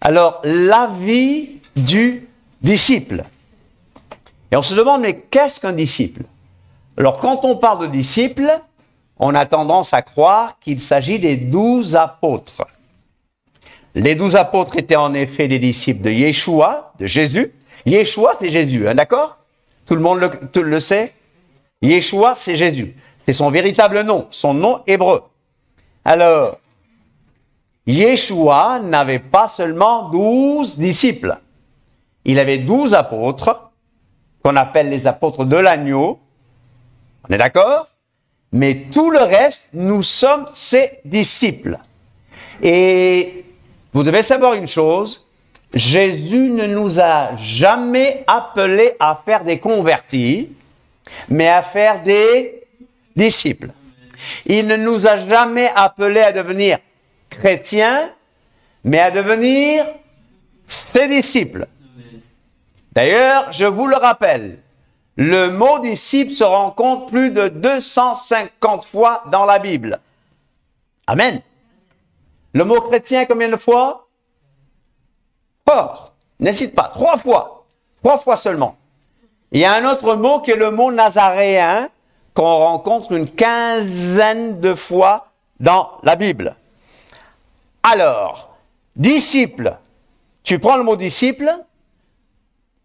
Alors, la vie du disciple. Et on se demande, mais qu'est-ce qu'un disciple Alors, quand on parle de disciple, on a tendance à croire qu'il s'agit des douze apôtres. Les douze apôtres étaient en effet des disciples de Yeshua, de Jésus. Yeshua, c'est Jésus, hein, d'accord Tout le monde le, le sait Yeshua, c'est Jésus. C'est son véritable nom, son nom hébreu. Alors, Yeshua n'avait pas seulement douze disciples. Il avait douze apôtres, qu'on appelle les apôtres de l'agneau. On est d'accord Mais tout le reste, nous sommes ses disciples. Et vous devez savoir une chose, Jésus ne nous a jamais appelés à faire des convertis, mais à faire des disciples. Il ne nous a jamais appelés à devenir chrétien, mais à devenir ses disciples. D'ailleurs, je vous le rappelle, le mot disciple se rencontre plus de 250 fois dans la Bible. Amen. Le mot chrétien, combien de fois or N'hésite pas. Trois fois. Trois fois seulement. Il y a un autre mot qui est le mot nazaréen qu'on rencontre une quinzaine de fois dans la Bible. Alors, disciple, tu prends le mot disciple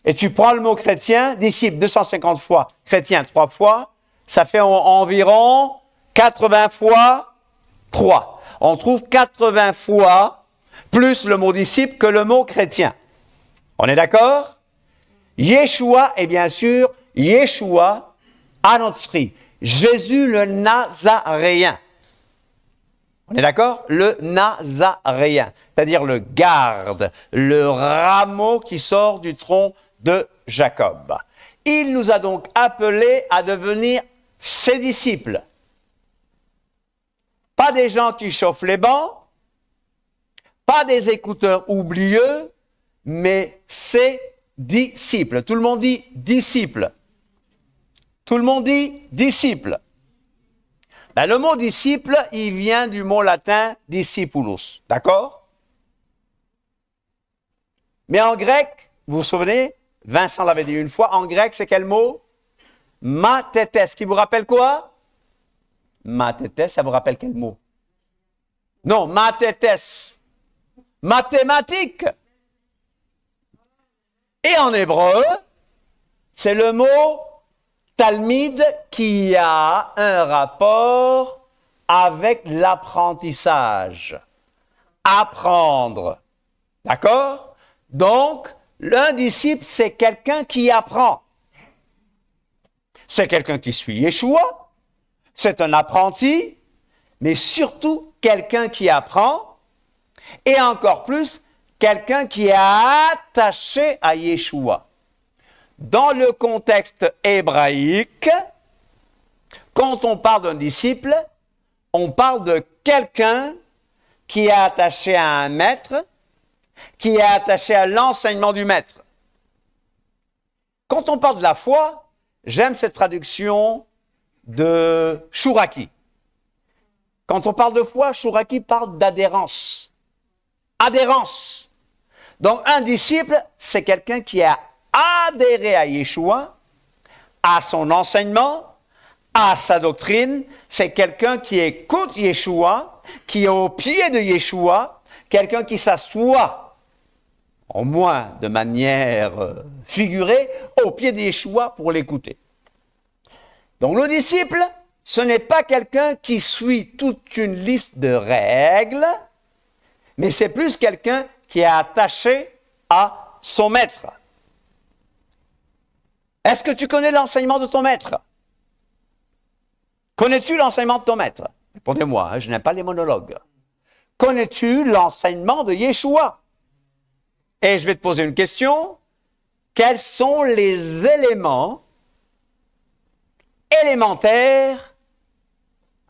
et tu prends le mot chrétien, disciple 250 fois, chrétien 3 fois, ça fait environ 80 fois 3. On trouve 80 fois plus le mot disciple que le mot chrétien. On est d'accord Yeshua et bien sûr Yeshua esprit, Jésus le Nazaréen. On est d'accord Le nazaréen, c'est-à-dire le garde, le rameau qui sort du tronc de Jacob. Il nous a donc appelés à devenir ses disciples. Pas des gens qui chauffent les bancs, pas des écouteurs oublieux, mais ses disciples. Tout le monde dit disciples. Tout le monde dit disciples. Ben, le mot disciple, il vient du mot latin discipulus, d'accord Mais en grec, vous vous souvenez, Vincent l'avait dit une fois, en grec, c'est quel mot Mathétès. qui vous rappelle quoi Mathétès, ça vous rappelle quel mot Non, mathétès. Mathématiques. Et en hébreu, c'est le mot Talmud qui a un rapport avec l'apprentissage. Apprendre. D'accord Donc, l'un disciple, c'est quelqu'un qui apprend. C'est quelqu'un qui suit Yeshua. C'est un apprenti. Mais surtout, quelqu'un qui apprend. Et encore plus, quelqu'un qui est attaché à Yeshua dans le contexte hébraïque, quand on parle d'un disciple, on parle de quelqu'un qui est attaché à un maître, qui est attaché à l'enseignement du maître. Quand on parle de la foi, j'aime cette traduction de Chouraki. Quand on parle de foi, Chouraki parle d'adhérence. Adhérence. Donc un disciple, c'est quelqu'un qui a adhérer à Yeshua, à son enseignement, à sa doctrine. C'est quelqu'un qui écoute Yeshua, qui est au pied de Yeshua, quelqu'un qui s'assoit, au moins de manière euh, figurée, au pied de Yeshua pour l'écouter. Donc le disciple, ce n'est pas quelqu'un qui suit toute une liste de règles, mais c'est plus quelqu'un qui est attaché à son maître. Est-ce que tu connais l'enseignement de ton maître Connais-tu l'enseignement de ton maître Répondez-moi, hein, je n'aime pas les monologues. Connais-tu l'enseignement de Yeshua Et je vais te poser une question. Quels sont les éléments élémentaires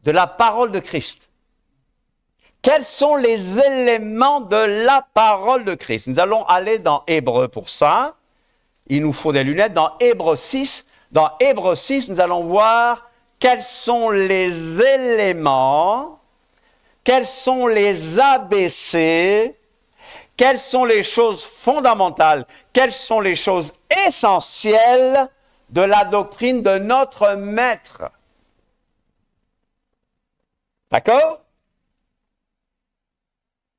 de la parole de Christ Quels sont les éléments de la parole de Christ Nous allons aller dans Hébreu pour ça il nous faut des lunettes. Dans Hébreux 6, dans Hébreux 6, nous allons voir quels sont les éléments, quels sont les ABC, quelles sont les choses fondamentales, quelles sont les choses essentielles de la doctrine de notre maître. D'accord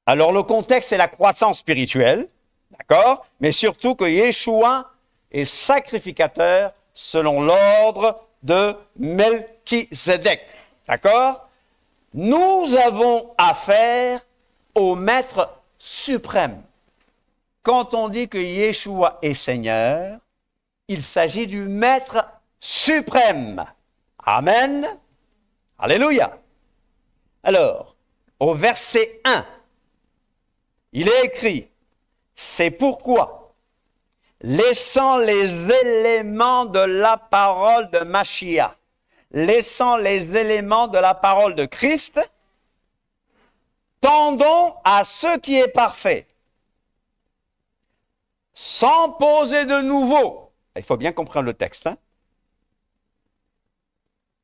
Alors le contexte, c'est la croissance spirituelle, d'accord Mais surtout que Yeshua et sacrificateur selon l'ordre de Melchizedek. D'accord Nous avons affaire au Maître suprême. Quand on dit que Yeshua est Seigneur, il s'agit du Maître suprême. Amen. Alléluia. Alors, au verset 1, il est écrit, c'est pourquoi laissant les éléments de la parole de Machia, laissant les éléments de la parole de Christ, tendons à ce qui est parfait, sans poser de nouveau. Il faut bien comprendre le texte. Hein.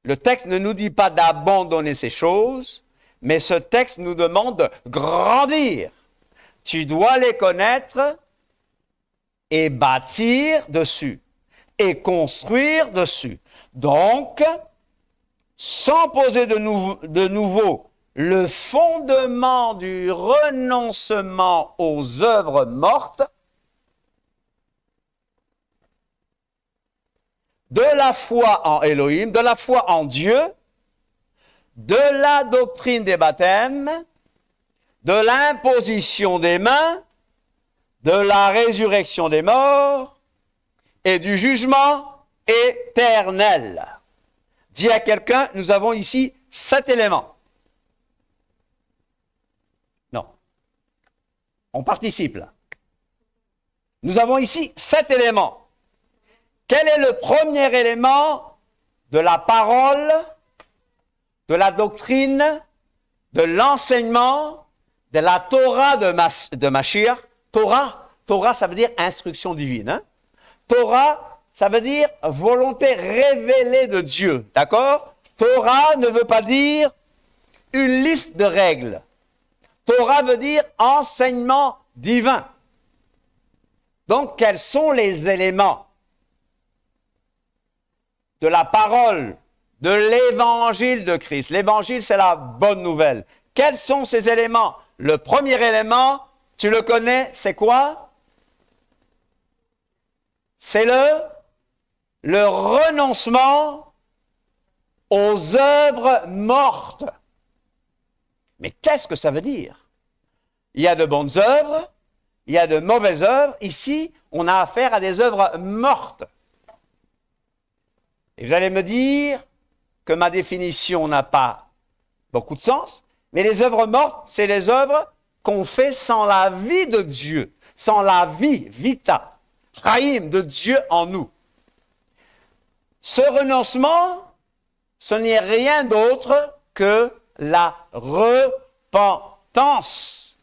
Le texte ne nous dit pas d'abandonner ces choses, mais ce texte nous demande de grandir. Tu dois les connaître et bâtir dessus et construire dessus. Donc, sans poser de, de nouveau le fondement du renoncement aux œuvres mortes, de la foi en Elohim, de la foi en Dieu, de la doctrine des baptêmes, de l'imposition des mains, de la résurrection des morts et du jugement éternel. Dis à quelqu'un, nous avons ici sept éléments. Non. On participe là. Nous avons ici sept éléments. Quel est le premier élément de la parole, de la doctrine, de l'enseignement, de la Torah de, de Machir Torah, Torah, ça veut dire instruction divine. Hein? Torah, ça veut dire volonté révélée de Dieu. D'accord Torah ne veut pas dire une liste de règles. Torah veut dire enseignement divin. Donc, quels sont les éléments de la parole, de l'évangile de Christ L'évangile, c'est la bonne nouvelle. Quels sont ces éléments Le premier élément, tu le connais, c'est quoi C'est le, le renoncement aux œuvres mortes. Mais qu'est-ce que ça veut dire Il y a de bonnes œuvres, il y a de mauvaises œuvres. Ici, on a affaire à des œuvres mortes. Et vous allez me dire que ma définition n'a pas beaucoup de sens, mais les œuvres mortes, c'est les œuvres qu'on fait sans la vie de Dieu, sans la vie, vita, raïm de Dieu en nous. Ce renoncement, ce n'est rien d'autre que la repentance.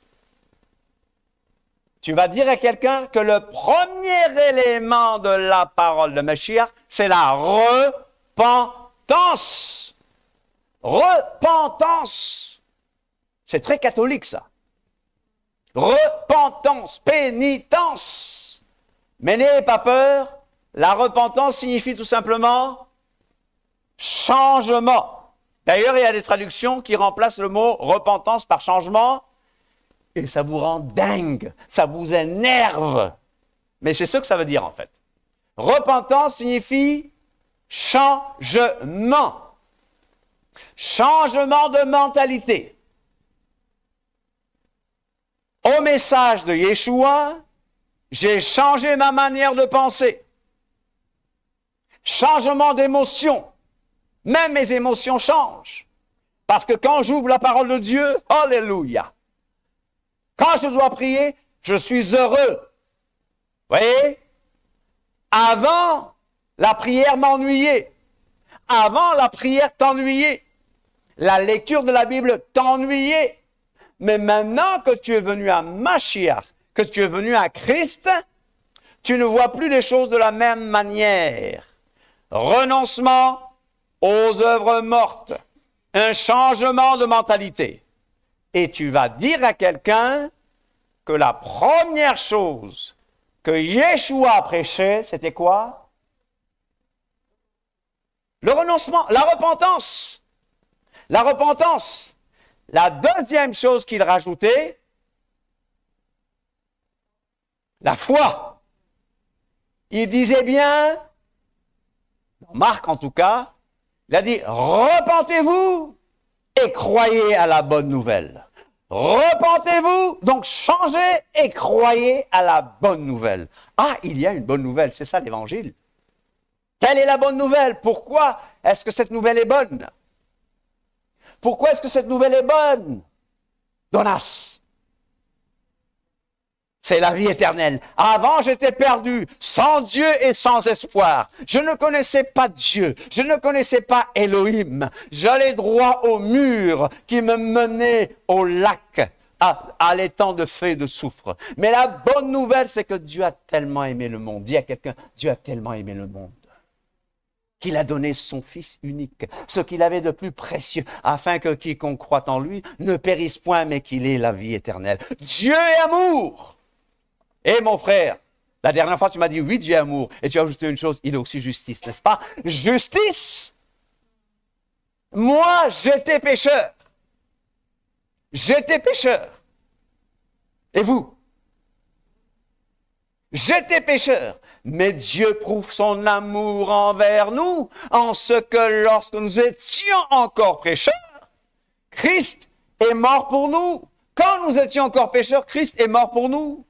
Tu vas dire à quelqu'un que le premier élément de la parole de Mashiach, c'est la repentance. Repentance. C'est très catholique, ça. Repentance, pénitence. Mais n'ayez pas peur, la repentance signifie tout simplement changement. D'ailleurs, il y a des traductions qui remplacent le mot repentance par changement, et ça vous rend dingue, ça vous énerve. Mais c'est ce que ça veut dire en fait. Repentance signifie changement. Changement de mentalité au message de Yeshua, j'ai changé ma manière de penser. Changement d'émotion. Même mes émotions changent. Parce que quand j'ouvre la parole de Dieu, Alléluia. Quand je dois prier, je suis heureux. Vous Voyez Avant, la prière m'ennuyait. Avant, la prière t'ennuyait. La lecture de la Bible t'ennuyait. Mais maintenant que tu es venu à Mashiach, que tu es venu à Christ, tu ne vois plus les choses de la même manière. Renoncement aux œuvres mortes, un changement de mentalité. Et tu vas dire à quelqu'un que la première chose que Yeshua prêchait, c'était quoi Le renoncement, la repentance. La repentance. La deuxième chose qu'il rajoutait, la foi. Il disait bien, Marc en tout cas, il a dit, repentez-vous et croyez à la bonne nouvelle. Repentez-vous, donc changez et croyez à la bonne nouvelle. Ah, il y a une bonne nouvelle, c'est ça l'évangile. Quelle est la bonne nouvelle Pourquoi est-ce que cette nouvelle est bonne pourquoi est-ce que cette nouvelle est bonne Donas. C'est la vie éternelle. Avant, j'étais perdu, sans Dieu et sans espoir. Je ne connaissais pas Dieu. Je ne connaissais pas Elohim. J'allais droit au mur qui me menait au lac, à, l'étang de feu et de soufre. Mais la bonne nouvelle, c'est que Dieu a tellement aimé le monde. Dis à quelqu'un, Dieu a tellement aimé le monde qu'il a donné son Fils unique, ce qu'il avait de plus précieux, afin que quiconque croit en lui ne périsse point, mais qu'il ait la vie éternelle. Dieu est amour. Et eh, mon frère, la dernière fois, tu m'as dit, oui, Dieu est amour. Et tu as ajouté une chose, il est aussi justice, n'est-ce pas? Justice. Moi, j'étais pécheur. J'étais pécheur. Et vous? J'étais pécheur. Mais Dieu prouve son amour envers nous en ce que lorsque nous étions encore pécheurs, Christ est mort pour nous. Quand nous étions encore pécheurs, Christ est mort pour nous.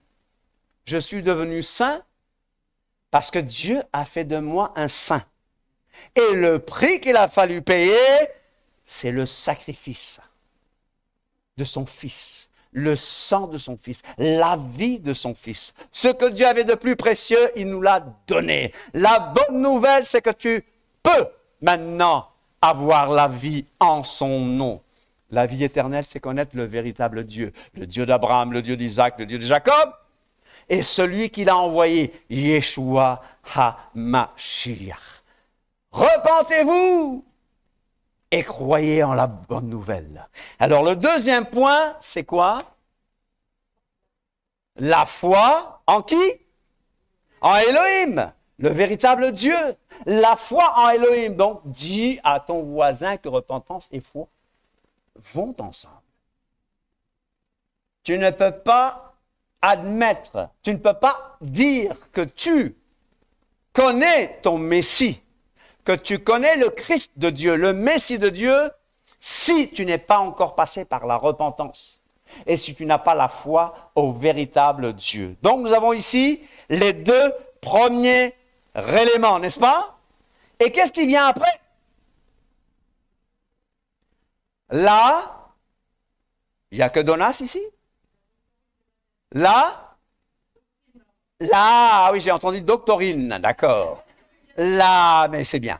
Je suis devenu saint parce que Dieu a fait de moi un saint. Et le prix qu'il a fallu payer, c'est le sacrifice de son Fils le sang de son Fils, la vie de son Fils. Ce que Dieu avait de plus précieux, il nous l'a donné. La bonne nouvelle, c'est que tu peux maintenant avoir la vie en son nom. La vie éternelle, c'est connaître le véritable Dieu, le Dieu d'Abraham, le Dieu d'Isaac, le Dieu de Jacob, et celui qu'il a envoyé, Yeshua HaMashiach. Repentez-vous et croyez en la bonne nouvelle. Alors le deuxième point, c'est quoi La foi en qui En Elohim, le véritable Dieu. La foi en Elohim. Donc dis à ton voisin que repentance et foi vont ensemble. Tu ne peux pas admettre, tu ne peux pas dire que tu connais ton Messie que tu connais le Christ de Dieu, le Messie de Dieu, si tu n'es pas encore passé par la repentance et si tu n'as pas la foi au véritable Dieu. Donc nous avons ici les deux premiers éléments, n'est-ce pas Et qu'est-ce qui vient après Là, il n'y a que Donas ici Là Là, ah oui, j'ai entendu doctorine, d'accord la, mais c'est bien,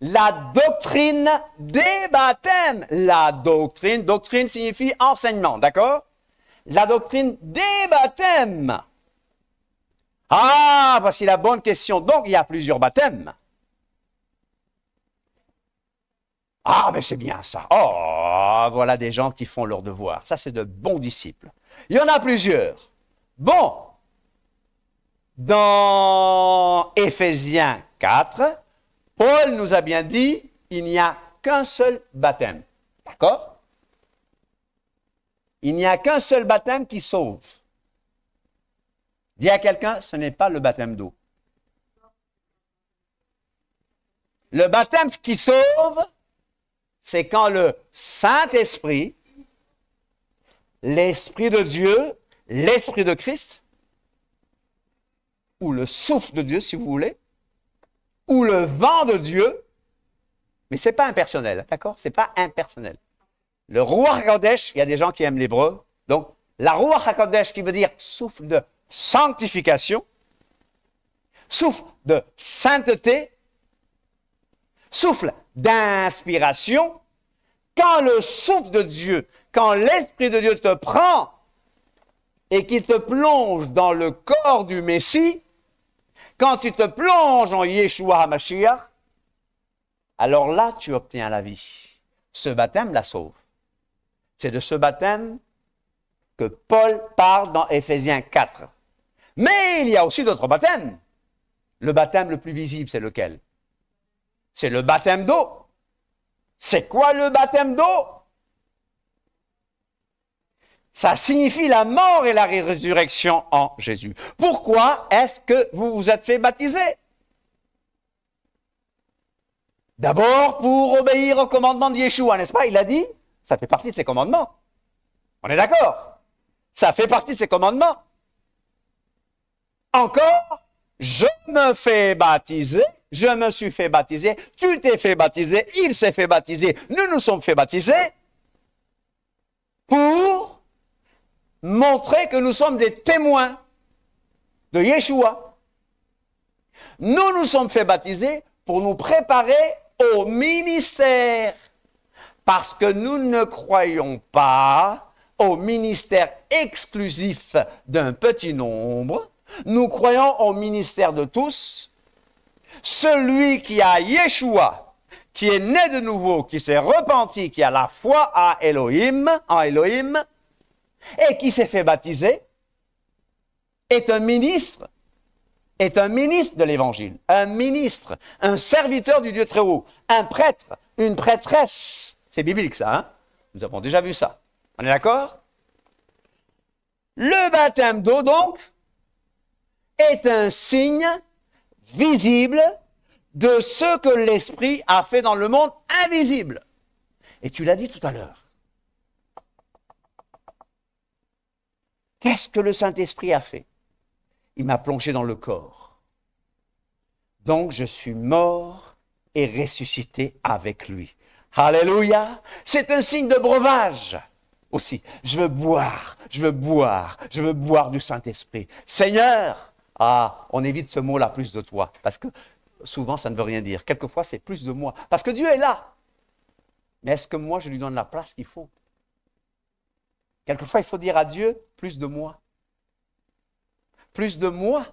la doctrine des baptêmes. La doctrine, doctrine signifie enseignement, d'accord La doctrine des baptêmes. Ah, voici la bonne question. Donc, il y a plusieurs baptêmes. Ah, mais c'est bien ça. Oh, voilà des gens qui font leur devoir. Ça, c'est de bons disciples. Il y en a plusieurs. Bon, dans Éphésiens 4, Paul nous a bien dit, il n'y a qu'un seul baptême. D'accord Il n'y a qu'un seul baptême qui sauve. Dis à quelqu'un, ce n'est pas le baptême d'eau. Le baptême qui sauve, c'est quand le Saint-Esprit, l'Esprit de Dieu, l'Esprit de Christ, ou le souffle de Dieu, si vous voulez, ou le vent de Dieu, mais ce n'est pas impersonnel, d'accord Ce n'est pas impersonnel. Le Ruach il y a des gens qui aiment l'hébreu, donc la Ruach qui veut dire souffle de sanctification, souffle de sainteté, souffle d'inspiration. Quand le souffle de Dieu, quand l'Esprit de Dieu te prend et qu'il te plonge dans le corps du Messie, quand tu te plonges en Yeshua HaMashiach, alors là, tu obtiens la vie. Ce baptême la sauve. C'est de ce baptême que Paul parle dans Éphésiens 4. Mais il y a aussi d'autres baptêmes. Le baptême le plus visible, c'est lequel C'est le baptême d'eau. C'est quoi le baptême d'eau ça signifie la mort et la résurrection en Jésus. Pourquoi est-ce que vous vous êtes fait baptiser D'abord pour obéir au commandement de Yeshua, n'est-ce pas Il a dit, ça fait partie de ses commandements. On est d'accord Ça fait partie de ses commandements. Encore, je me fais baptiser, je me suis fait baptiser, tu t'es fait baptiser, il s'est fait baptiser, nous nous sommes fait baptiser pour montrer que nous sommes des témoins de Yeshua. Nous nous sommes fait baptiser pour nous préparer au ministère, parce que nous ne croyons pas au ministère exclusif d'un petit nombre, nous croyons au ministère de tous, celui qui a Yeshua, qui est né de nouveau, qui s'est repenti, qui a la foi à Elohim, en Elohim, et qui s'est fait baptiser est un ministre, est un ministre de l'Évangile, un ministre, un serviteur du Dieu très haut, un prêtre, une prêtresse. C'est biblique ça, hein Nous avons déjà vu ça. On est d'accord Le baptême d'eau, donc, est un signe visible de ce que l'Esprit a fait dans le monde invisible. Et tu l'as dit tout à l'heure. Qu'est-ce que le Saint-Esprit a fait Il m'a plongé dans le corps. Donc je suis mort et ressuscité avec lui. Alléluia C'est un signe de breuvage aussi. Je veux boire, je veux boire, je veux boire du Saint-Esprit. Seigneur Ah, on évite ce mot-là, plus de toi, parce que souvent ça ne veut rien dire. Quelquefois c'est plus de moi, parce que Dieu est là. Mais est-ce que moi je lui donne la place qu'il faut Quelquefois, il faut dire à Dieu, plus de moi. Plus de moi.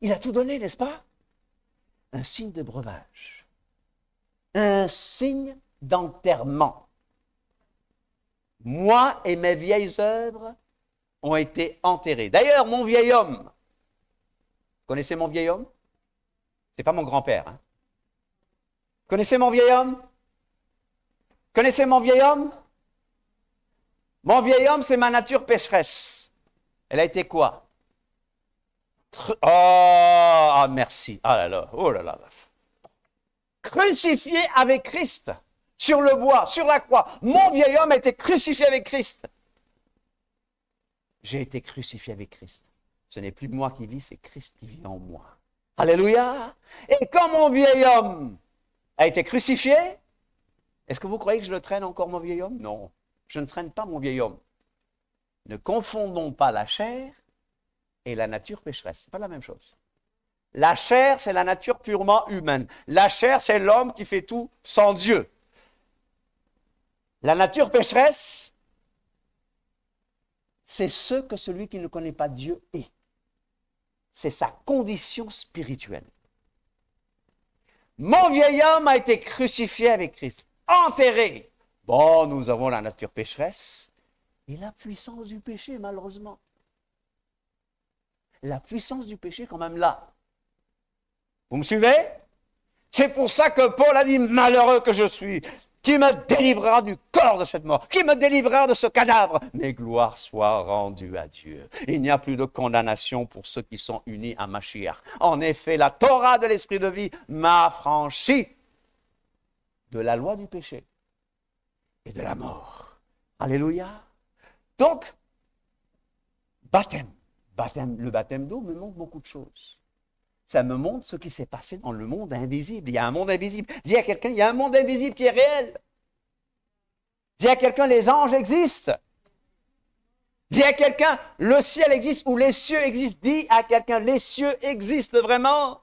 Il a tout donné, n'est-ce pas Un signe de breuvage. Un signe d'enterrement. Moi et mes vieilles œuvres ont été enterrées. D'ailleurs, mon vieil homme, vous connaissez mon vieil homme Ce n'est pas mon grand-père. Hein. Vous Connaissez mon vieil homme Connaissez mon vieil homme mon vieil homme, c'est ma nature pécheresse. Elle a été quoi oh, ah, merci. Ah oh Crucifié avec Christ, sur le bois, sur la croix. Mon vieil homme a été crucifié avec Christ. J'ai été crucifié avec Christ. Ce n'est plus moi qui vis, c'est Christ qui vit en moi. Alléluia. Et quand mon vieil homme a été crucifié, est-ce que vous croyez que je le traîne encore, mon vieil homme Non je ne traîne pas mon vieil homme. Ne confondons pas la chair et la nature pécheresse. n'est pas la même chose. La chair, c'est la nature purement humaine. La chair, c'est l'homme qui fait tout sans Dieu. La nature pécheresse, c'est ce que celui qui ne connaît pas Dieu est. C'est sa condition spirituelle. Mon vieil homme a été crucifié avec Christ, enterré, Bon, nous avons la nature pécheresse et la puissance du péché, malheureusement. La puissance du péché, quand même, là. Vous me suivez C'est pour ça que Paul a dit Malheureux que je suis, qui me délivrera du corps de cette mort, qui me délivrera de ce cadavre. Mais gloire soit rendue à Dieu. Il n'y a plus de condamnation pour ceux qui sont unis à Machiach. En effet, la Torah de l'Esprit de vie m'a franchi de la loi du péché et de la mort. Alléluia. Donc, baptême. baptême le baptême d'eau me montre beaucoup de choses. Ça me montre ce qui s'est passé dans le monde invisible. Il y a un monde invisible. Dis à quelqu'un, il y a un monde invisible qui est réel. Dis à quelqu'un, les anges existent. Dis à quelqu'un, le ciel existe ou les cieux existent. Dis à quelqu'un, les cieux existent vraiment.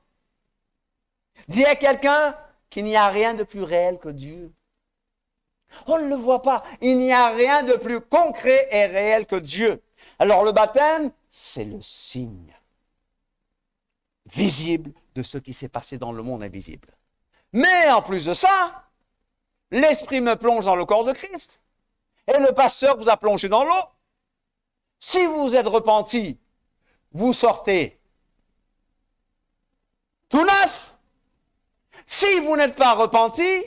Dis à quelqu'un qu'il n'y a rien de plus réel que Dieu. On ne le voit pas. Il n'y a rien de plus concret et réel que Dieu. Alors le baptême, c'est le signe visible de ce qui s'est passé dans le monde invisible. Mais en plus de ça, l'Esprit me plonge dans le corps de Christ et le pasteur vous a plongé dans l'eau. Si vous êtes repenti, vous sortez tout neuf. Si vous n'êtes pas repenti,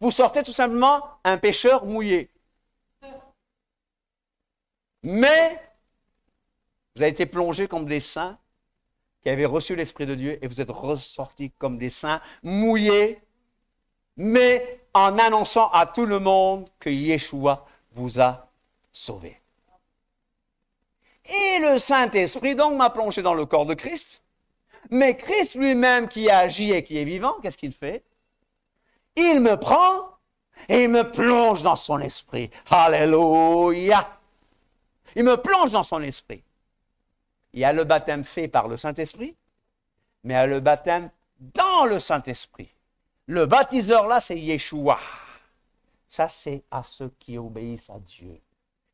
vous sortez tout simplement un pêcheur mouillé. Mais vous avez été plongé comme des saints qui avaient reçu l'Esprit de Dieu et vous êtes ressorti comme des saints mouillés, mais en annonçant à tout le monde que Yeshua vous a sauvé. Et le Saint-Esprit donc m'a plongé dans le corps de Christ, mais Christ lui-même qui agit et qui est vivant, qu'est-ce qu'il fait il me prend et il me plonge dans son esprit. Alléluia. Il me plonge dans son esprit. Il y a le baptême fait par le Saint-Esprit, mais il y a le baptême dans le Saint-Esprit. Le baptiseur là, c'est Yeshua. Ça, c'est à ceux qui obéissent à Dieu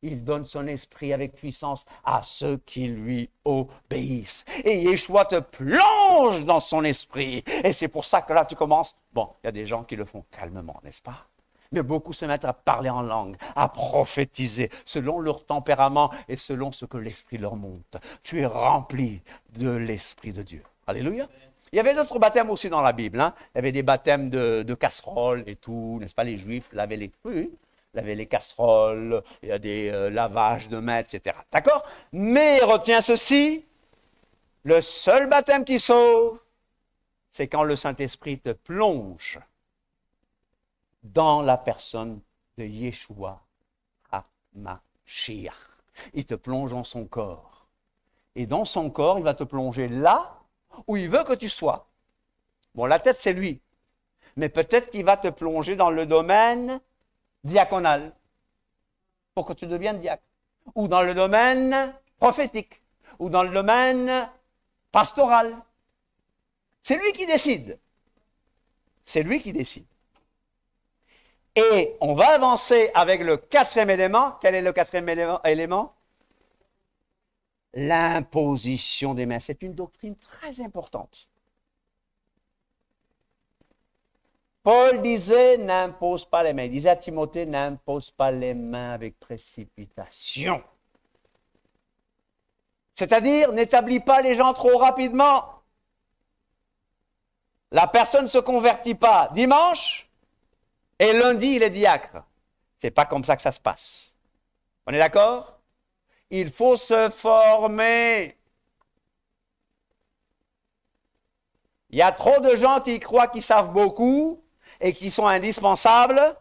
il donne son esprit avec puissance à ceux qui lui obéissent. Et Yeshua te plonge dans son esprit. Et c'est pour ça que là, tu commences. Bon, il y a des gens qui le font calmement, n'est-ce pas mais beaucoup se mettent à parler en langue, à prophétiser, selon leur tempérament et selon ce que l'Esprit leur monte. Tu es rempli de l'Esprit de Dieu. Alléluia. Il y avait d'autres baptêmes aussi dans la Bible. Hein? Il y avait des baptêmes de, casseroles et tout, n'est-ce pas Les Juifs lavaient les... Oui, avait les casseroles, il y a des euh, lavages de mains, etc. D'accord Mais retiens ceci, le seul baptême qui sauve, c'est quand le Saint-Esprit te plonge dans la personne de Yeshua HaMashiach. Il te plonge dans son corps. Et dans son corps, il va te plonger là où il veut que tu sois. Bon, la tête, c'est lui. Mais peut-être qu'il va te plonger dans le domaine diaconal, pour que tu deviennes diacre, ou dans le domaine prophétique, ou dans le domaine pastoral. C'est lui qui décide. C'est lui qui décide. Et on va avancer avec le quatrième élément. Quel est le quatrième élément L'imposition des mains. C'est une doctrine très importante. Paul disait, n'impose pas les mains. Il disait à Timothée, n'impose pas les mains avec précipitation. C'est-à-dire, n'établis pas les gens trop rapidement. La personne ne se convertit pas dimanche et lundi, il est diacre. C'est pas comme ça que ça se passe. On est d'accord Il faut se former. Il y a trop de gens qui croient qu'ils savent beaucoup et qui sont indispensables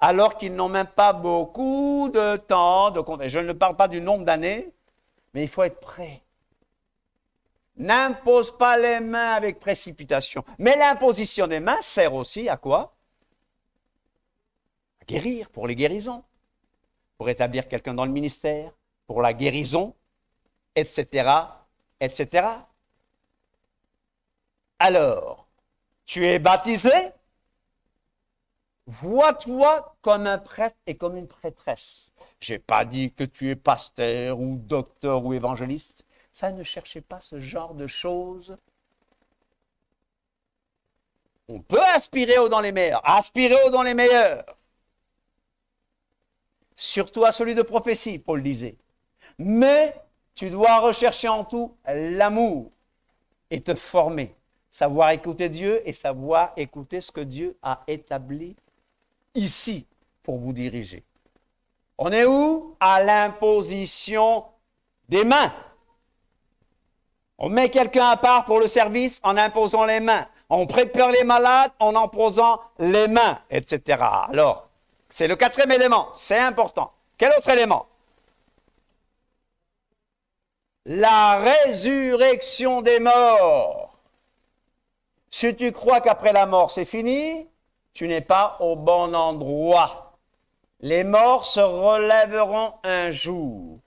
alors qu'ils n'ont même pas beaucoup de temps de Je ne parle pas du nombre d'années, mais il faut être prêt. N'impose pas les mains avec précipitation. Mais l'imposition des mains sert aussi à quoi À guérir, pour les guérisons, pour établir quelqu'un dans le ministère, pour la guérison, etc., etc. Alors, tu es baptisé Vois-toi comme un prêtre et comme une prêtresse. Je n'ai pas dit que tu es pasteur ou docteur ou évangéliste. Ça, ne cherchez pas ce genre de choses. On peut aspirer aux dans les meilleurs, aspirer aux dans les meilleurs. Surtout à celui de prophétie, Paul disait. Mais tu dois rechercher en tout l'amour et te former, savoir écouter Dieu et savoir écouter ce que Dieu a établi ici pour vous diriger. On est où? À l'imposition des mains. On met quelqu'un à part pour le service en imposant les mains. On prépare les malades en imposant les mains, etc. Alors, c'est le quatrième élément, c'est important. Quel autre élément La résurrection des morts. Si tu crois qu'après la mort, c'est fini, tu n'es pas au bon endroit. Les morts se relèveront un jour.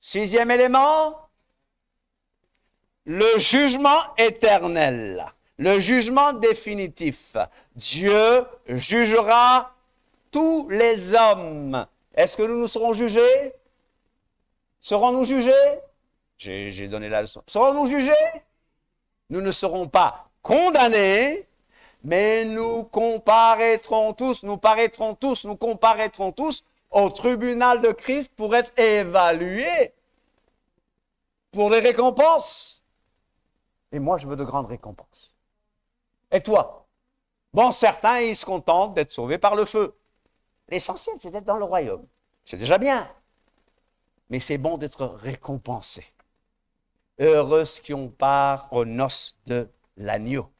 Sixième élément, le jugement éternel, le jugement définitif. Dieu jugera tous les hommes. Est-ce que nous nous serons jugés Serons-nous jugés J'ai donné la leçon. Serons-nous jugés Nous ne serons pas condamnés, mais nous comparaîtrons tous, nous paraîtrons tous, nous comparaîtrons tous au tribunal de Christ pour être évalués pour les récompenses. Et moi, je veux de grandes récompenses. Et toi Bon, certains, ils se contentent d'être sauvés par le feu. L'essentiel, c'est d'être dans le royaume. C'est déjà bien. Mais c'est bon d'être récompensé. Heureux qui ont part aux noces de l'agneau.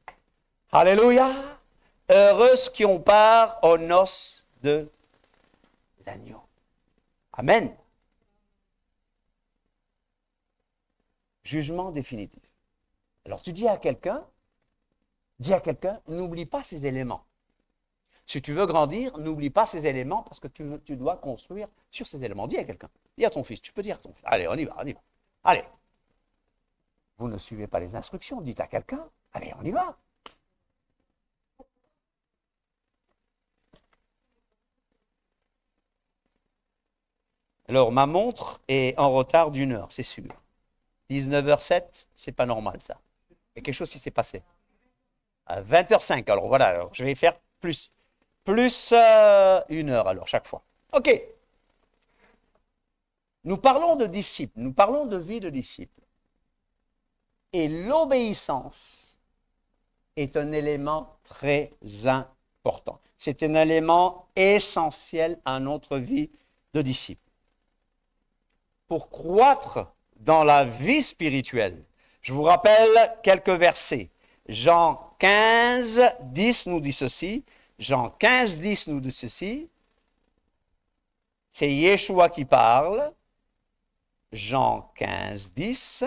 Alléluia. heureuse qui ont part aux noces de l'agneau. Amen. Jugement définitif. Alors tu dis à quelqu'un, dis à quelqu'un, n'oublie pas ces éléments. Si tu veux grandir, n'oublie pas ces éléments parce que tu, tu, dois construire sur ces éléments. Dis à quelqu'un, dis à ton fils, tu peux dire à ton fils. Allez, on y va, on y va. Allez. Vous ne suivez pas les instructions, dites à quelqu'un, allez, on y va. Alors, ma montre est en retard d'une heure, c'est sûr. 19h07, c'est pas normal, ça. Il y a quelque chose qui s'est passé. À 20h05, alors voilà, je vais faire plus. Plus euh, une heure, alors, chaque fois. OK. Nous parlons de disciples, nous parlons de vie de disciples. Et l'obéissance est un élément très important. C'est un élément essentiel à notre vie de disciple pour croître dans la vie spirituelle. Je vous rappelle quelques versets. Jean 15, 10 nous dit ceci. Jean 15, 10 nous dit ceci. C'est Yeshua qui parle. Jean 15, 10.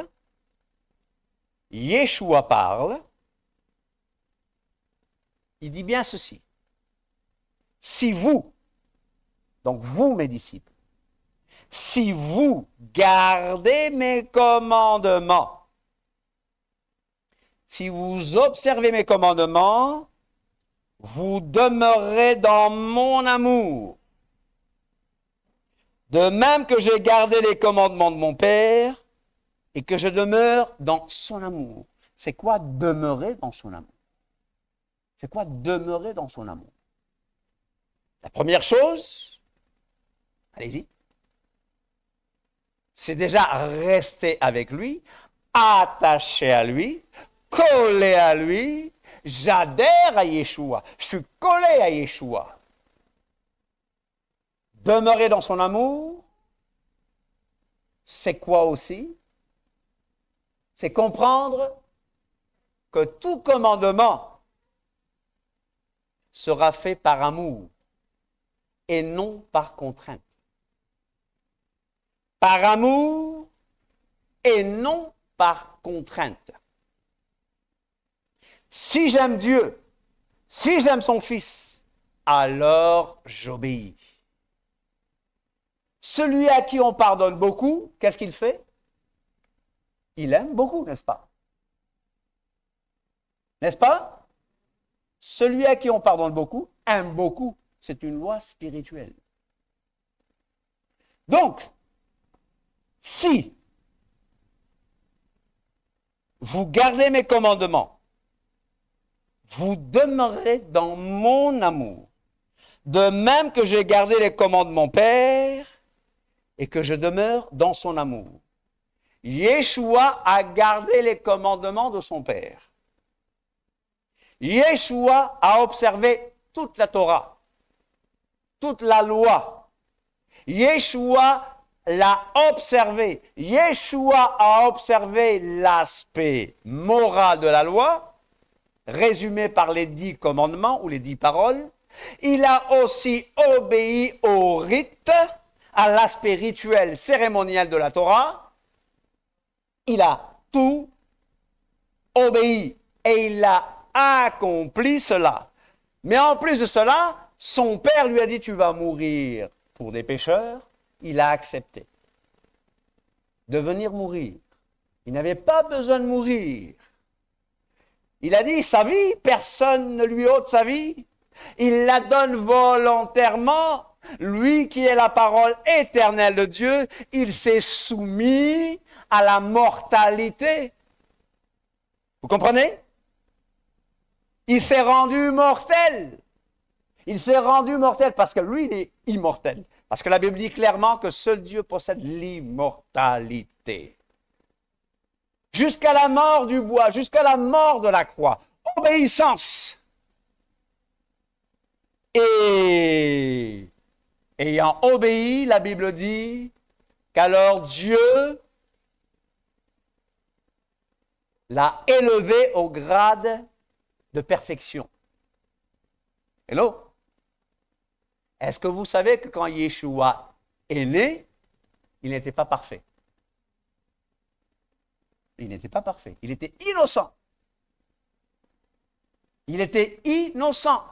Yeshua parle. Il dit bien ceci. Si vous, donc vous mes disciples, si vous gardez mes commandements. Si vous observez mes commandements, vous demeurez dans mon amour. De même que j'ai gardé les commandements de mon Père et que je demeure dans son amour. C'est quoi demeurer dans son amour C'est quoi demeurer dans son amour La première chose, allez-y, c'est déjà rester avec lui, attaché à lui, collé à lui. J'adhère à Yeshua. Je suis collé à Yeshua. Demeurer dans son amour, c'est quoi aussi C'est comprendre que tout commandement sera fait par amour et non par contrainte par amour et non par contrainte. Si j'aime Dieu, si j'aime son Fils, alors j'obéis. Celui à qui on pardonne beaucoup, qu'est-ce qu'il fait Il aime beaucoup, n'est-ce pas N'est-ce pas Celui à qui on pardonne beaucoup aime beaucoup. C'est une loi spirituelle. Donc, si vous gardez mes commandements, vous demeurez dans mon amour, de même que j'ai gardé les commandements de mon Père et que je demeure dans son amour. Yeshua a gardé les commandements de son Père. Yeshua a observé toute la Torah, toute la loi. Yeshua l'a observé. Yeshua a observé l'aspect moral de la loi, résumé par les dix commandements ou les dix paroles. Il a aussi obéi au rite, à l'aspect rituel cérémoniel de la Torah. Il a tout obéi et il a accompli cela. Mais en plus de cela, son père lui a dit, tu vas mourir pour des pécheurs il a accepté de venir mourir. Il n'avait pas besoin de mourir. Il a dit sa vie, personne ne lui ôte sa vie. Il la donne volontairement. Lui qui est la parole éternelle de Dieu, il s'est soumis à la mortalité. Vous comprenez Il s'est rendu mortel. Il s'est rendu mortel parce que lui, il est immortel. Parce que la Bible dit clairement que seul Dieu possède l'immortalité. Jusqu'à la mort du bois, jusqu'à la mort de la croix, obéissance. Et ayant obéi, la Bible dit qu'alors Dieu l'a élevé au grade de perfection. Hello est-ce que vous savez que quand Yeshua est né, il n'était pas parfait Il n'était pas parfait. Il était innocent. Il était innocent.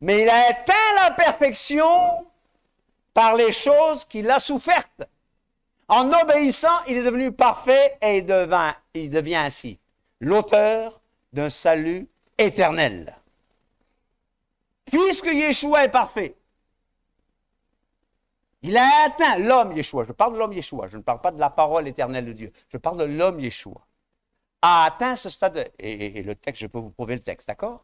Mais il a atteint la perfection par les choses qu'il a souffertes. En obéissant, il est devenu parfait et il, il devient ainsi l'auteur d'un salut éternel. Puisque Yeshua est parfait, il a atteint l'homme Yeshua. Je parle de l'homme Yeshua. Je ne parle pas de la parole éternelle de Dieu. Je parle de l'homme Yeshua. A atteint ce stade. et, le texte, je peux vous prouver le texte, d'accord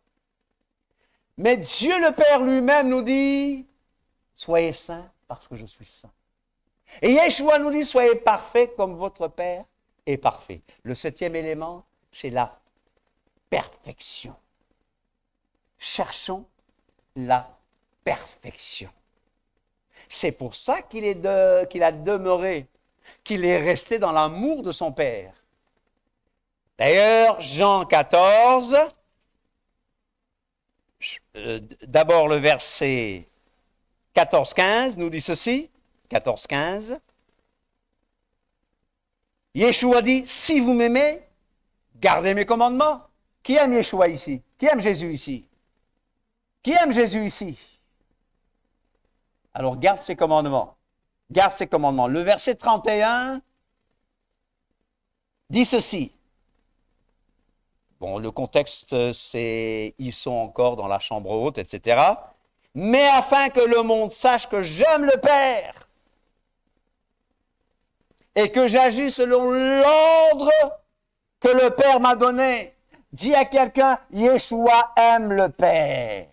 Mais Dieu le Père lui-même nous dit Soyez saints parce que je suis saint. Et Yeshua nous dit Soyez parfaits comme votre Père est parfait. Le septième élément, c'est la perfection. Cherchons la perfection. C'est pour ça qu'il est qu'il a demeuré, qu'il est resté dans l'amour de son Père. D'ailleurs, Jean 14, euh, d'abord le verset 14-15 nous dit ceci, 14-15. Yeshua dit, si vous m'aimez, gardez mes commandements. Qui aime Yeshua ici Qui aime Jésus ici qui aime Jésus ici Alors garde ses commandements. Garde ses commandements. Le verset 31 dit ceci. Bon, le contexte, c'est ils sont encore dans la chambre haute, etc. Mais afin que le monde sache que j'aime le Père et que j'agis selon l'ordre que le Père m'a donné. Dis à quelqu'un, Yeshua aime le Père.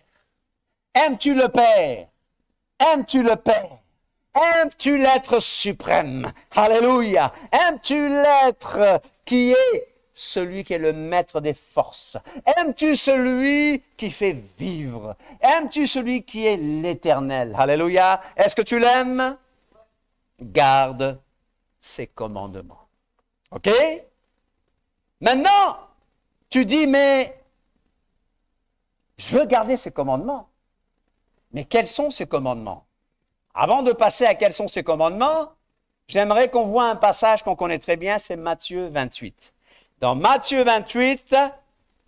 Aimes-tu le Père? Aimes-tu le Père? Aimes-tu l'être suprême? Alléluia! Aimes-tu l'être qui est celui qui est le maître des forces? Aimes-tu celui qui fait vivre? Aimes-tu celui qui est l'éternel? Alléluia! Est-ce que tu l'aimes? Garde ses commandements. OK? Maintenant, tu dis, mais je veux garder ses commandements. Mais quels sont ces commandements Avant de passer à quels sont ces commandements, j'aimerais qu'on voit un passage qu'on connaît très bien, c'est Matthieu 28. Dans Matthieu 28,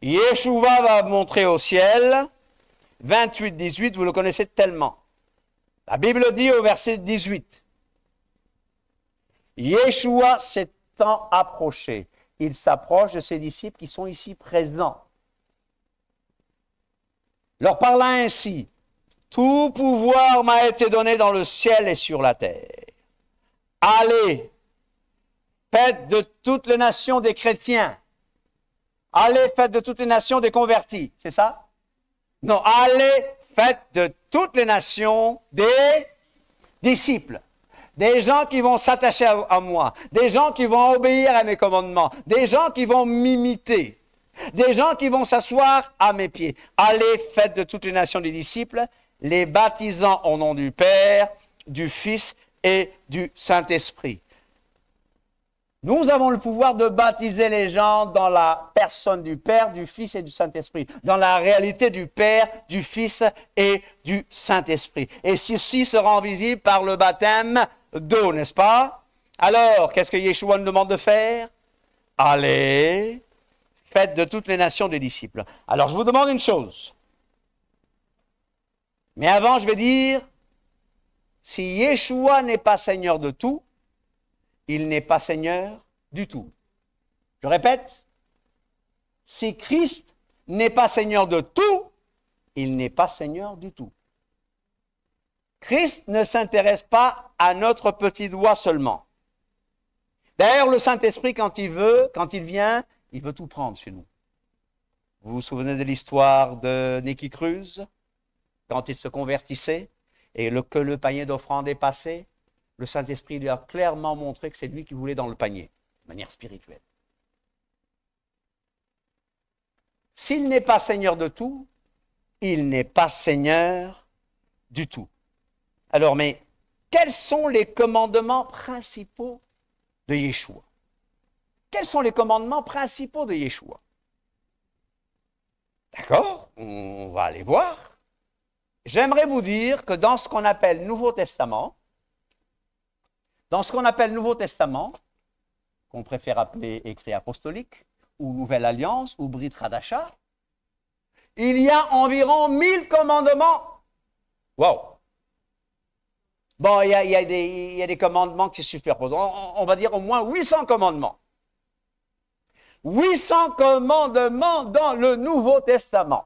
Yeshua va montrer au ciel. 28, 18, vous le connaissez tellement. La Bible dit au verset 18, Yeshua s'étant approché, il s'approche de ses disciples qui sont ici présents. Leur parla ainsi, tout pouvoir m'a été donné dans le ciel et sur la terre. Allez, faites de toutes les nations des chrétiens. Allez, faites de toutes les nations des convertis. C'est ça? Non, allez, faites de toutes les nations des disciples. Des gens qui vont s'attacher à, moi, des gens qui vont obéir à mes commandements, des gens qui vont m'imiter, des gens qui vont s'asseoir à mes pieds. Allez, faites de toutes les nations des disciples les baptisant au nom du Père, du Fils et du Saint-Esprit. Nous avons le pouvoir de baptiser les gens dans la personne du Père, du Fils et du Saint-Esprit, dans la réalité du Père, du Fils et du Saint-Esprit. Et ceci se visible par le baptême d'eau, n'est-ce pas Alors, qu'est-ce que Yeshua nous demande de faire Allez, faites de toutes les nations des disciples. Alors, je vous demande une chose. Mais avant, je vais dire, si Yeshua n'est pas Seigneur de tout, il n'est pas Seigneur du tout. Je répète, si Christ n'est pas Seigneur de tout, il n'est pas Seigneur du tout. Christ ne s'intéresse pas à notre petit doigt seulement. D'ailleurs, le Saint-Esprit, quand il veut, quand il vient, il veut tout prendre chez nous. Vous vous souvenez de l'histoire de Nicky Cruz quand il se convertissait et que le panier d'offrande est passé, le Saint-Esprit lui a clairement montré que c'est lui qui voulait dans le panier, de manière spirituelle. S'il n'est pas Seigneur de tout, il n'est pas Seigneur du tout. Alors, mais quels sont les commandements principaux de Yeshua Quels sont les commandements principaux de Yeshua D'accord On va aller voir. J'aimerais vous dire que dans ce qu'on appelle Nouveau Testament, dans ce qu'on appelle Nouveau Testament, qu'on préfère appeler écrit apostolique, ou Nouvelle Alliance, ou Brit Radacha, il y a environ 1000 commandements. Wow! Bon, il y, a, des, commandements qui se superposent. On, on, va dire au moins 800 commandements. 800 commandements dans le Nouveau Testament.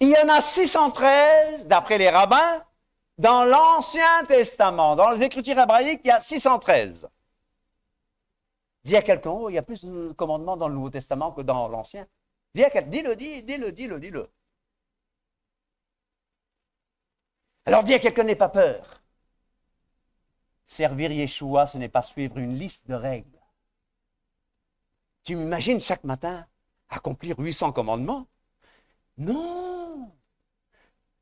Il y en a 613, d'après les rabbins, dans l'Ancien Testament. Dans les Écritures hébraïques, il y a 613. Dis à quelqu'un, oh, il y a plus de commandements dans le Nouveau Testament que dans l'Ancien. Dis à quelqu'un, dis-le, dis, le dis dis-le, dis-le. Alors dis à quelqu'un, n'aie pas peur. Servir Yeshua, ce n'est pas suivre une liste de règles. Tu m'imagines chaque matin accomplir 800 commandements Non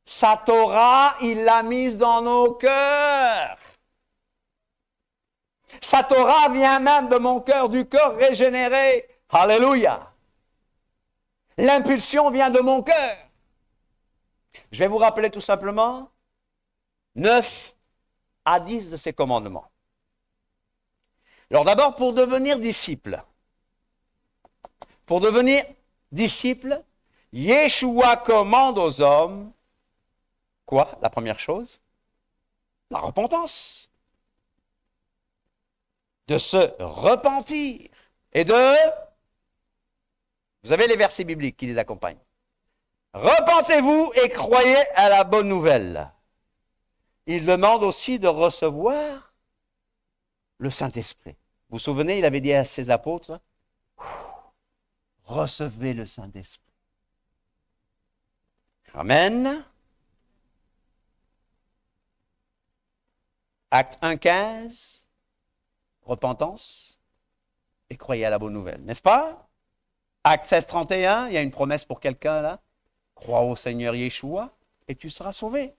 sa Torah, il l'a mise dans nos cœurs. Sa Torah vient même de mon cœur, du cœur régénéré. Alléluia. L'impulsion vient de mon cœur. Je vais vous rappeler tout simplement 9 à 10 de ces commandements. Alors d'abord, pour devenir disciple, pour devenir disciple, Yeshua commande aux hommes Quoi La première chose La repentance. De se repentir et de... Vous avez les versets bibliques qui les accompagnent. Repentez-vous et croyez à la bonne nouvelle. Il demande aussi de recevoir le Saint-Esprit. Vous vous souvenez, il avait dit à ses apôtres, recevez le Saint-Esprit. Amen. Acte 1.15, repentance et croyez à la bonne nouvelle, n'est-ce pas Acte 16.31, il y a une promesse pour quelqu'un là. Crois au Seigneur Yeshua et tu seras sauvé.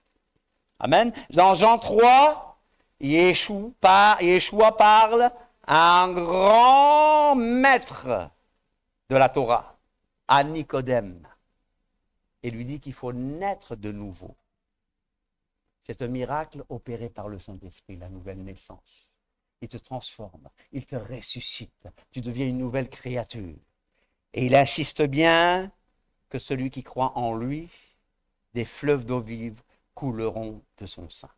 Amen. Dans Jean 3, Yeshua, Yeshua parle à un grand maître de la Torah, à Nicodème, et lui dit qu'il faut naître de nouveau. C'est un miracle opéré par le Saint-Esprit, la nouvelle naissance. Il te transforme, il te ressuscite, tu deviens une nouvelle créature. Et il insiste bien que celui qui croit en lui, des fleuves d'eau vive couleront de son sein.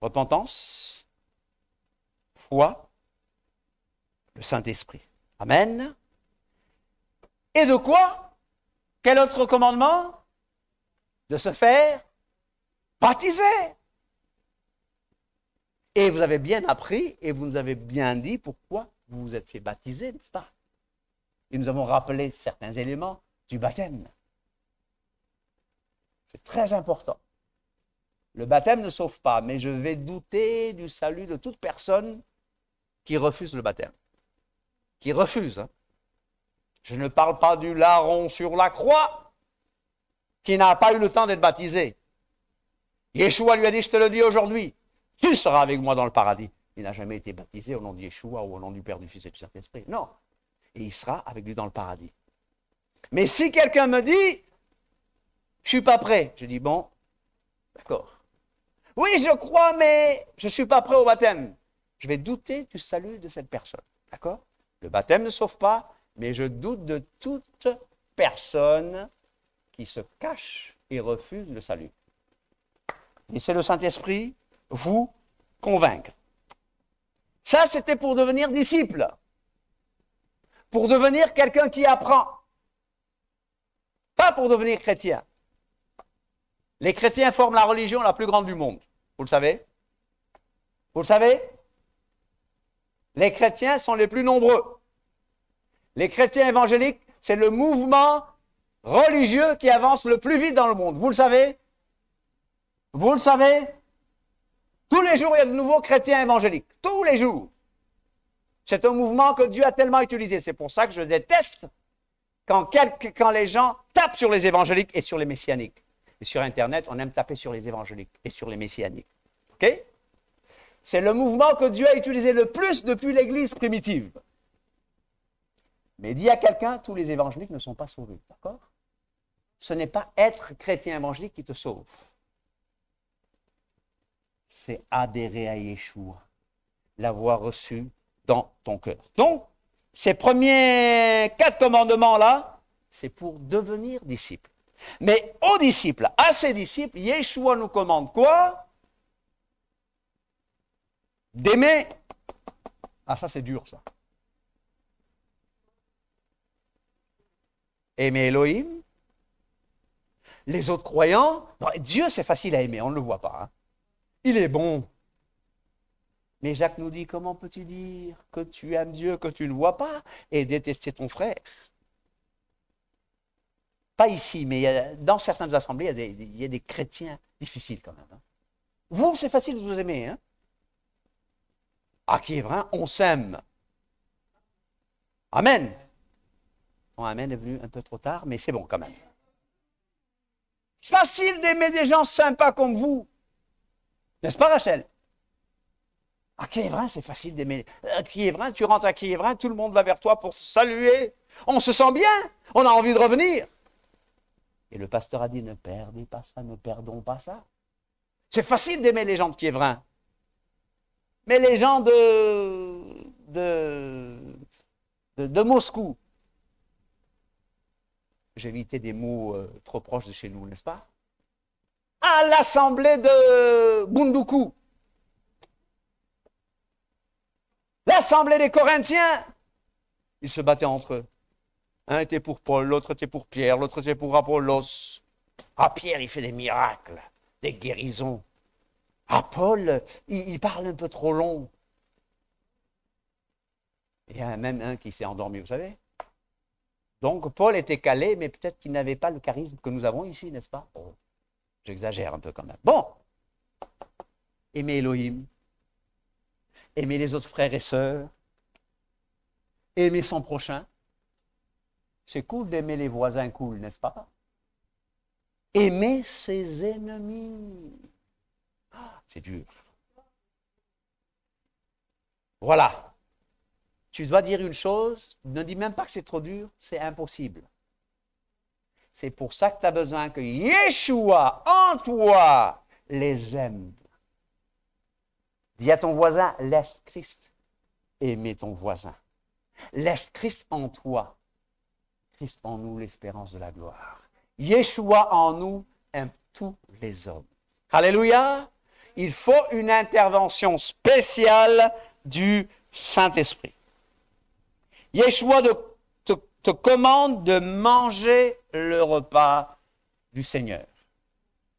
Repentance, foi, le Saint-Esprit. Amen. Et de quoi Quel autre commandement De se faire Baptisé Et vous avez bien appris et vous nous avez bien dit pourquoi vous vous êtes fait baptiser, n'est-ce pas Et nous avons rappelé certains éléments du baptême. C'est très important. Le baptême ne sauve pas, mais je vais douter du salut de toute personne qui refuse le baptême. Qui refuse. Hein. Je ne parle pas du larron sur la croix qui n'a pas eu le temps d'être baptisé. Yeshua lui a dit, je te le dis aujourd'hui, tu seras avec moi dans le paradis. Il n'a jamais été baptisé au nom de Yeshua ou au nom du Père, du Fils et du Saint-Esprit. Non. Et il sera avec lui dans le paradis. Mais si quelqu'un me dit, je suis pas prêt, je dis, bon, d'accord. Oui, je crois, mais je ne suis pas prêt au baptême. Je vais douter du salut de cette personne. D'accord Le baptême ne sauve pas, mais je doute de toute personne qui se cache et refuse le salut. Et c'est le Saint-Esprit vous convaincre. Ça, c'était pour devenir disciple, pour devenir quelqu'un qui apprend, pas pour devenir chrétien. Les chrétiens forment la religion la plus grande du monde, vous le savez Vous le savez Les chrétiens sont les plus nombreux. Les chrétiens évangéliques, c'est le mouvement religieux qui avance le plus vite dans le monde, vous le savez vous le savez, tous les jours, il y a de nouveaux chrétiens évangéliques. Tous les jours. C'est un mouvement que Dieu a tellement utilisé. C'est pour ça que je déteste quand, les gens tapent sur les évangéliques et sur les messianiques. Et sur Internet, on aime taper sur les évangéliques et sur les messianiques. OK? C'est le mouvement que Dieu a utilisé le plus depuis l'Église primitive. Mais dit à quelqu'un, tous les évangéliques ne sont pas sauvés. D'accord? Ce n'est pas être chrétien évangélique qui te sauve c'est adhérer à Yeshua, l'avoir reçu dans ton cœur. Donc, ces premiers quatre commandements-là, c'est pour devenir disciple. Mais aux disciples, à ses disciples, Yeshua nous commande quoi D'aimer. Ah ça c'est dur ça. Aimer Elohim, les autres croyants. Dieu c'est facile à aimer, on ne le voit pas. Hein il est bon. Mais Jacques nous dit, comment peux-tu dire que tu aimes Dieu, que tu ne vois pas, et détester ton frère Pas ici, mais dans certaines assemblées, il y a des, chrétiens difficiles quand même. Hein. Vous, c'est facile de vous aimer. Hein? À ah, qui on s'aime. Amen. Bon, Amen est venu un peu trop tard, mais c'est bon quand même. Facile d'aimer des gens sympas comme vous. N'est-ce pas, Rachel À Kievrin, c'est facile d'aimer. À euh, Kievrin, tu rentres à Kievrin, tout le monde va vers toi pour te saluer. On se sent bien, on a envie de revenir. Et le pasteur a dit ne perdez pas ça, ne perdons pas ça. C'est facile d'aimer les gens de Kievrin. Mais les gens de, de, de, Moscou, j'ai des mots euh, trop proches de chez nous, n'est-ce pas à l'assemblée de Bunduku. L'assemblée des Corinthiens, ils se battaient entre eux. Un était pour Paul, l'autre était pour Pierre, l'autre était pour Apollos. À ah, Pierre, il fait des miracles, des guérisons. À ah, Paul, il, parle un peu trop long. Il y a même un qui s'est endormi, vous savez. Donc, Paul était calé, mais peut-être qu'il n'avait pas le charisme que nous avons ici, n'est-ce pas J'exagère un peu quand même. Bon, aimer Elohim, aimer les autres frères et sœurs, aimer son prochain. C'est cool d'aimer les voisins cool, n'est-ce pas Aimer ses ennemis. Ah, c'est dur. Voilà. Tu dois dire une chose, ne dis même pas que c'est trop dur, c'est impossible. C'est pour ça que tu as besoin que Yeshua, en toi, les aime. Dis à ton voisin, laisse Christ aimer ton voisin. Laisse Christ en toi. Christ en nous, l'espérance de la gloire. Yeshua en nous aime tous les hommes. Alléluia. Il faut une intervention spéciale du Saint-Esprit. Yeshua de te commande de manger le repas du Seigneur.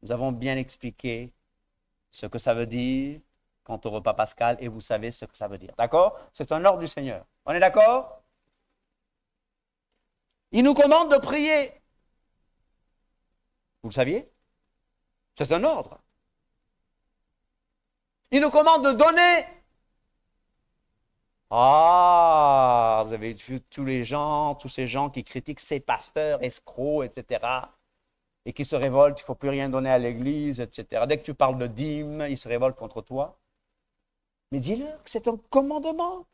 Nous avons bien expliqué ce que ça veut dire quant au repas pascal et vous savez ce que ça veut dire. D'accord C'est un ordre du Seigneur. On est d'accord Il nous commande de prier. Vous le saviez C'est un ordre. Il nous commande de donner ah, vous avez vu tous les gens, tous ces gens qui critiquent ces pasteurs, escrocs, etc. Et qui se révoltent, il ne faut plus rien donner à l'Église, etc. Dès que tu parles de dîme, ils se révoltent contre toi. Mais dis-leur que c'est un commandement.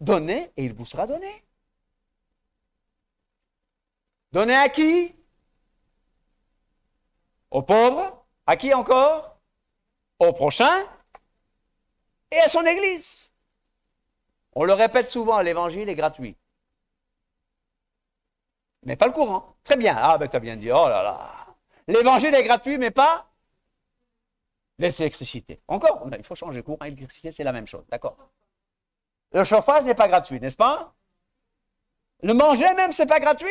Donnez et il vous sera donné. Donnez à qui Aux pauvres À qui encore Au prochain Et à son Église. On le répète souvent, l'évangile est gratuit. Mais pas le courant. Très bien. Ah, ben as bien dit, oh là là. L'évangile est gratuit, mais pas l'électricité. Encore, il faut changer courant, l'électricité, c'est la même chose. D'accord Le chauffage n'est pas gratuit, n'est-ce pas Le manger même, c'est pas gratuit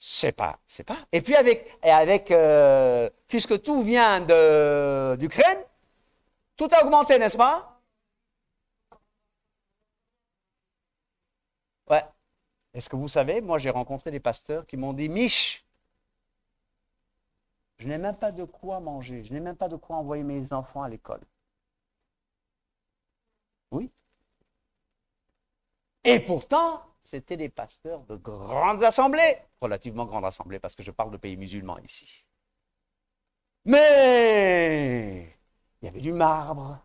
c'est pas, c'est pas. Et puis avec, euh, puisque tout vient d'Ukraine, tout a augmenté, n'est-ce pas Est-ce que vous savez, moi j'ai rencontré des pasteurs qui m'ont dit Mich, je n'ai même pas de quoi manger, je n'ai même pas de quoi envoyer mes enfants à l'école. Oui. Et pourtant, c'était des pasteurs de grandes assemblées, relativement grandes assemblées, parce que je parle de pays musulmans ici. Mais il y avait du marbre,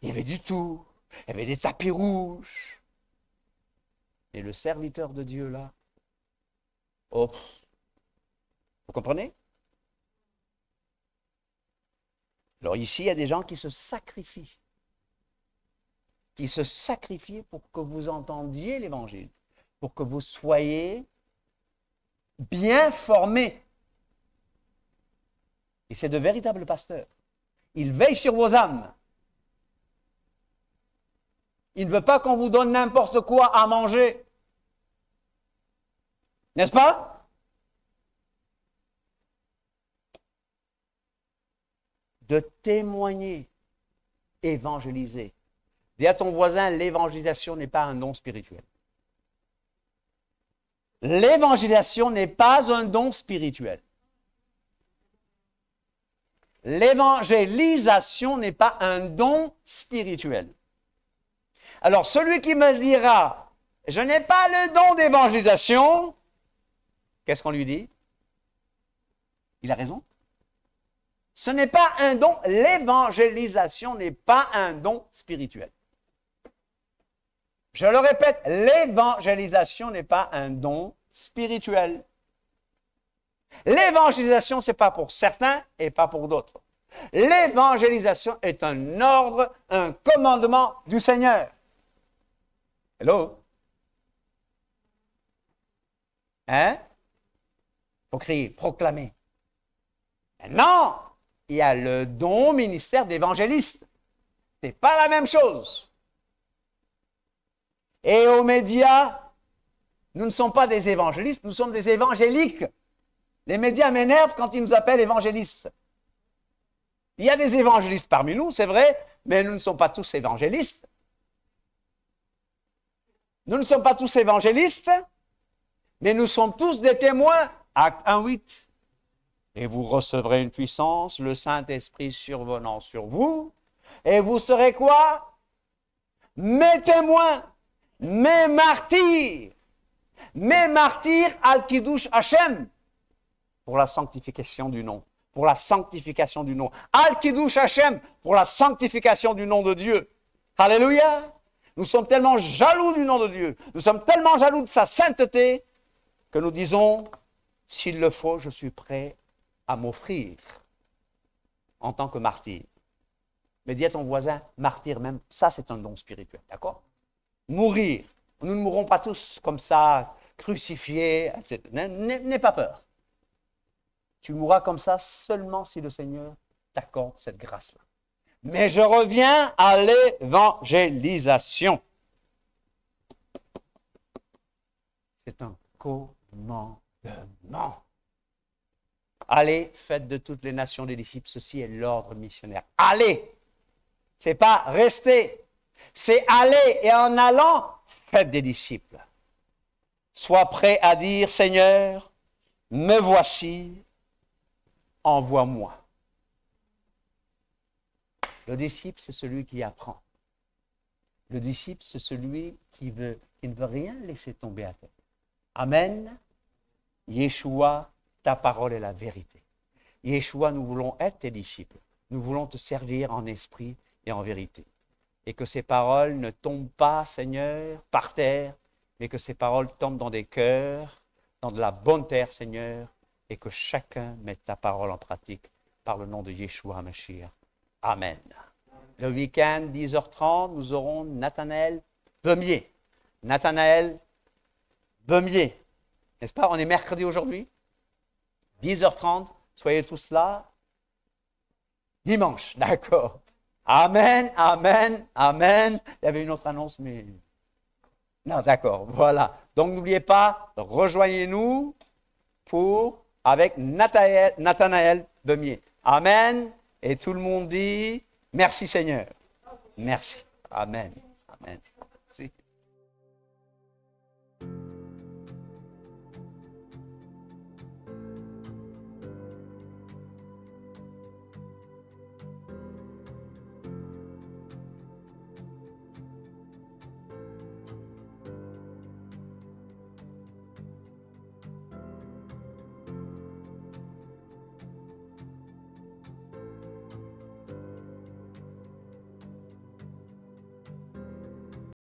il y avait du tout, il y avait des tapis rouges, et le serviteur de Dieu, là, oh, vous comprenez Alors ici, il y a des gens qui se sacrifient, qui se sacrifient pour que vous entendiez l'Évangile, pour que vous soyez bien formés. Et c'est de véritables pasteurs. Ils veillent sur vos âmes. Il ne veut pas qu'on vous donne n'importe quoi à manger. N'est-ce pas De témoigner, évangéliser. Dis à ton voisin, l'évangélisation n'est pas un don spirituel. L'évangélisation n'est pas un don spirituel. L'évangélisation n'est pas un don spirituel. Alors celui qui me dira, je n'ai pas le don d'évangélisation, qu'est-ce qu'on lui dit Il a raison. Ce n'est pas un don, l'évangélisation n'est pas un don spirituel. Je le répète, l'évangélisation n'est pas un don spirituel. L'évangélisation, ce n'est pas pour certains et pas pour d'autres. L'évangélisation est un ordre, un commandement du Seigneur. Hello? Hein? Faut crier, proclamer. Ben non! Il y a le don ministère d'évangéliste. n'est pas la même chose. Et aux médias, nous ne sommes pas des évangélistes, nous sommes des évangéliques. Les médias m'énervent quand ils nous appellent évangélistes. Il y a des évangélistes parmi nous, c'est vrai, mais nous ne sommes pas tous évangélistes. Nous ne sommes pas tous évangélistes, mais nous sommes tous des témoins. Acte 1.8. Et vous recevrez une puissance, le Saint-Esprit survenant sur vous. Et vous serez quoi Mes témoins, mes martyrs, mes martyrs al kidush Hachem, pour la sanctification du nom, pour la sanctification du nom. al kidush Hachem, pour la sanctification du nom de Dieu. Alléluia nous sommes tellement jaloux du nom de Dieu. Nous sommes tellement jaloux de sa sainteté que nous disons, s'il le faut, je suis prêt à m'offrir en tant que martyr. Mais dis à ton voisin, martyr même, ça c'est un don spirituel, d'accord Mourir. Nous ne mourrons pas tous comme ça, crucifiés, etc. N'aie pas peur. Tu mourras comme ça seulement si le Seigneur t'accorde cette grâce-là. Mais je reviens à l'évangélisation. C'est un commandement. Allez, faites de toutes les nations des disciples. Ceci est l'ordre missionnaire. Allez. C'est pas rester. C'est aller et en allant, faites des disciples. Sois prêt à dire, Seigneur, me voici, envoie-moi. Le disciple, c'est celui qui apprend. Le disciple, c'est celui qui, veut, ne veut rien laisser tomber à terre. Amen. Yeshua, ta parole est la vérité. Yeshua, nous voulons être tes disciples. Nous voulons te servir en esprit et en vérité. Et que ces paroles ne tombent pas, Seigneur, par terre, mais que ces paroles tombent dans des cœurs, dans de la bonne terre, Seigneur, et que chacun mette ta parole en pratique par le nom de Yeshua, Mashiach. Amen. Le week-end, 10h30, nous aurons Nathanaël Bemier. Nathanaël Bemier. N'est-ce pas On est mercredi aujourd'hui. 10h30, soyez tous là. Dimanche, d'accord. Amen, amen, amen. Il y avait une autre annonce, mais... Non, d'accord, voilà. Donc n'oubliez pas, rejoignez-nous pour avec Nathanaël Bemier. Amen. Et tout le monde dit, merci Seigneur. Merci. Amen. Amen.